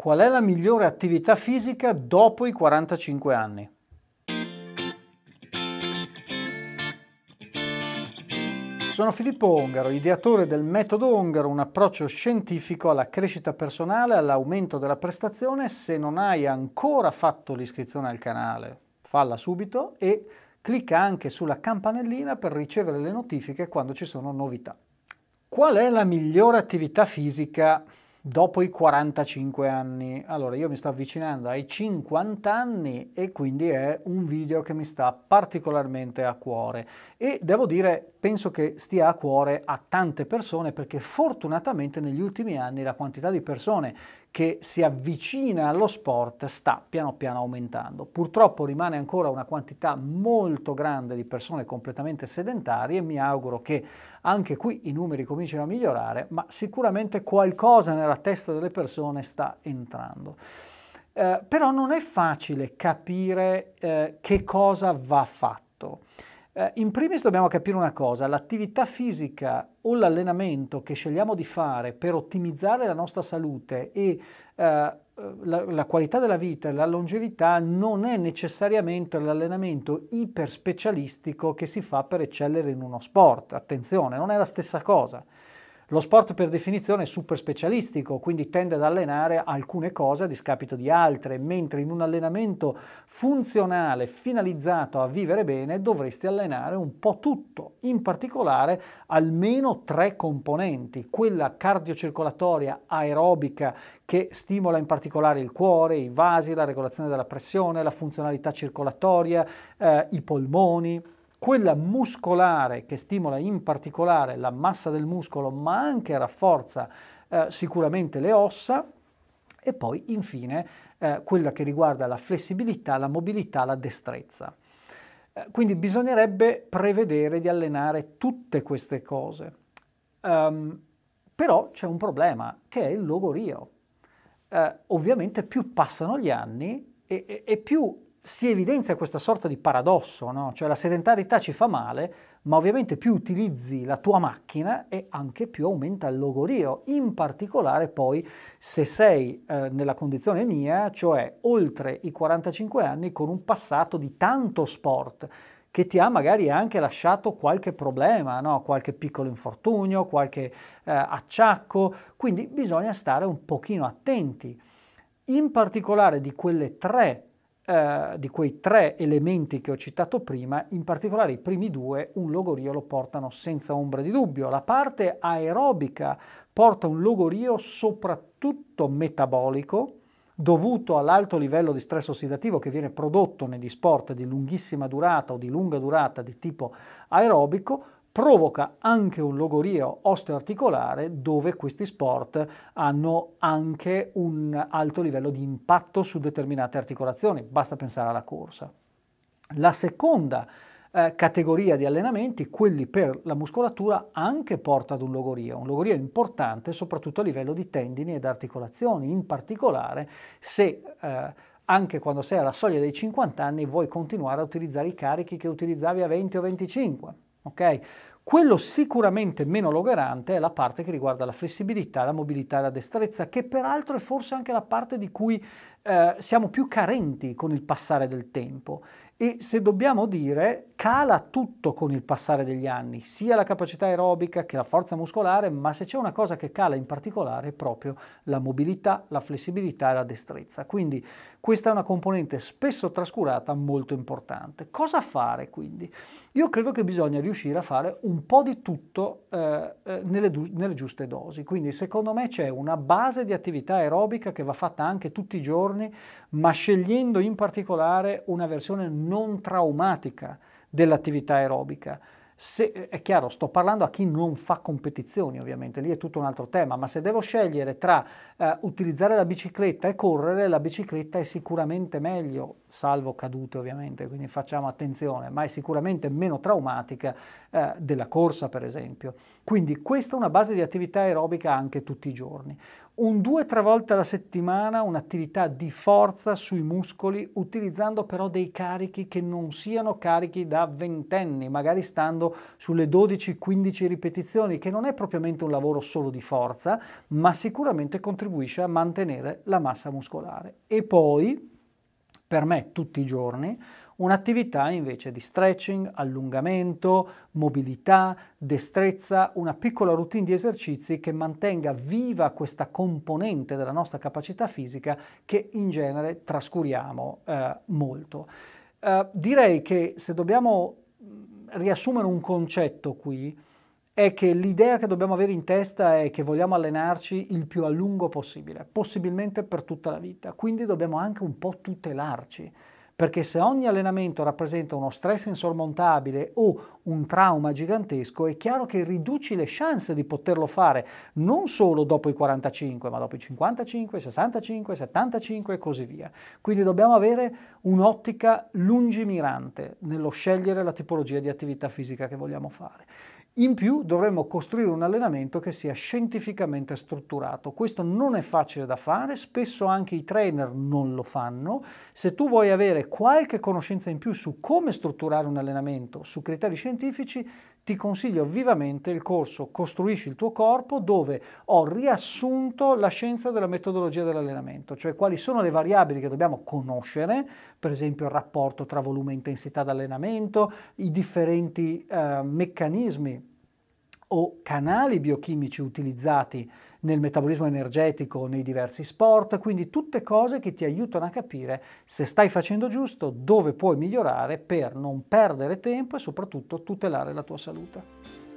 Qual è la migliore attività fisica dopo i 45 anni? Sono Filippo Ongaro, ideatore del Metodo Ongaro, un approccio scientifico alla crescita personale, all'aumento della prestazione. Se non hai ancora fatto l'iscrizione al canale, falla subito e clicca anche sulla campanellina per ricevere le notifiche quando ci sono novità. Qual è la migliore attività fisica dopo i 45 anni. Allora, io mi sto avvicinando ai 50 anni e quindi è un video che mi sta particolarmente a cuore e devo dire penso che stia a cuore a tante persone perché fortunatamente negli ultimi anni la quantità di persone che si avvicina allo sport sta piano piano aumentando. Purtroppo rimane ancora una quantità molto grande di persone completamente sedentarie e mi auguro che anche qui i numeri comincino a migliorare, ma sicuramente qualcosa nella testa delle persone sta entrando. Eh, però non è facile capire eh, che cosa va fatto. Eh, in primis dobbiamo capire una cosa, l'attività fisica o l'allenamento che scegliamo di fare per ottimizzare la nostra salute e eh, la, la, qualità della vita e la longevità non è necessariamente l'allenamento iperspecialistico che si fa per eccellere in uno sport. Attenzione, non è la stessa cosa. Lo sport per definizione è super specialistico, quindi tende ad allenare alcune cose a discapito di altre, mentre in un allenamento funzionale finalizzato a vivere bene dovresti allenare un po' tutto, in particolare almeno tre componenti, quella cardiocircolatoria aerobica che stimola in particolare il cuore, i vasi, la regolazione della pressione, la funzionalità circolatoria, eh, i polmoni, quella muscolare che stimola in particolare la massa del muscolo ma anche rafforza eh, sicuramente le ossa e poi infine eh, quella che riguarda la flessibilità, la mobilità, la destrezza. Eh, quindi bisognerebbe prevedere di allenare tutte queste cose. Um, però c'è un problema che è il logorio. Eh, ovviamente più passano gli anni e, e, e più si evidenzia questa sorta di paradosso, no? cioè la sedentarietà ci fa male, ma ovviamente più utilizzi la tua macchina e anche più aumenta il logorio, in particolare poi se sei eh, nella condizione mia, cioè oltre i 45 anni con un passato di tanto sport che ti ha magari anche lasciato qualche problema, no? qualche piccolo infortunio, qualche eh, acciacco, quindi bisogna stare un pochino attenti. In particolare di quelle tre eh, di quei tre elementi che ho citato prima, in particolare i primi due, un logorio lo portano senza ombra di dubbio. La parte aerobica porta un logorio soprattutto metabolico, dovuto all'alto livello di stress ossidativo che viene prodotto negli sport di lunghissima durata o di lunga durata di tipo aerobico, provoca anche un logorio osteoarticolare dove questi sport hanno anche un alto livello di impatto su determinate articolazioni, basta pensare alla corsa. La seconda eh, categoria di allenamenti, quelli per la muscolatura, anche porta ad un logorio, un logorio importante soprattutto a livello di tendini ed articolazioni, in particolare se eh, anche quando sei alla soglia dei 50 anni vuoi continuare a utilizzare i carichi che utilizzavi a 20 o 25 ok? Quello sicuramente meno logorante è la parte che riguarda la flessibilità, la mobilità e la destrezza, che peraltro è forse anche la parte di cui eh, siamo più carenti con il passare del tempo. E se dobbiamo dire, cala tutto con il passare degli anni, sia la capacità aerobica che la forza muscolare, ma se c'è una cosa che cala in particolare è proprio la mobilità, la flessibilità e la destrezza. Quindi questa è una componente spesso trascurata molto importante. Cosa fare quindi? Io credo che bisogna riuscire a fare un po' di tutto eh, eh nelle, nelle giuste dosi. Quindi secondo me c'è una base di attività aerobica che va fatta anche tutti i giorni, ma scegliendo in particolare una versione non traumatica dell'attività aerobica se, è chiaro, sto parlando a chi non fa competizioni ovviamente, lì è tutto un altro tema, ma se devo scegliere tra eh, utilizzare la bicicletta e correre, la bicicletta è sicuramente meglio salvo cadute ovviamente, quindi facciamo attenzione, ma è sicuramente meno traumatica eh, della corsa per esempio. Quindi questa è una base di attività aerobica anche tutti i giorni. Un due o tre volte alla settimana un'attività di forza sui muscoli utilizzando però dei carichi che non siano carichi da ventenni, magari stando sulle 12-15 ripetizioni, che non è propriamente un lavoro solo di forza, ma sicuramente contribuisce a mantenere la massa muscolare. E poi per me tutti i giorni, un'attività invece di stretching, allungamento, mobilità, destrezza, una piccola routine di esercizi che mantenga viva questa componente della nostra capacità fisica che in genere trascuriamo eh, molto. Eh, direi che se dobbiamo mm, riassumere un concetto qui, è che l'idea che dobbiamo avere in testa è che vogliamo allenarci il più a lungo possibile, possibilmente per tutta la vita. Quindi dobbiamo anche un po' tutelarci, perché se ogni allenamento rappresenta uno stress insormontabile o un trauma gigantesco, è chiaro che riduci le chance di poterlo fare non solo dopo i 45, ma dopo i 55, 65, 75 e così via. Quindi dobbiamo avere un'ottica lungimirante nello scegliere la tipologia di attività fisica che vogliamo fare. In più dovremmo costruire un allenamento che sia scientificamente strutturato. Questo non è facile da fare, spesso anche i trainer non lo fanno. Se tu vuoi avere qualche conoscenza in più su come strutturare un allenamento su criteri scientifici, ti consiglio vivamente il corso Costruisci il tuo corpo dove ho riassunto la scienza della metodologia dell'allenamento, cioè quali sono le variabili che dobbiamo conoscere, per esempio il rapporto tra volume e intensità d'allenamento, i differenti eh, meccanismi o canali biochimici utilizzati nel metabolismo energetico, nei diversi sport, quindi tutte cose che ti aiutano a capire se stai facendo giusto, dove puoi migliorare per non perdere tempo e soprattutto tutelare la tua salute.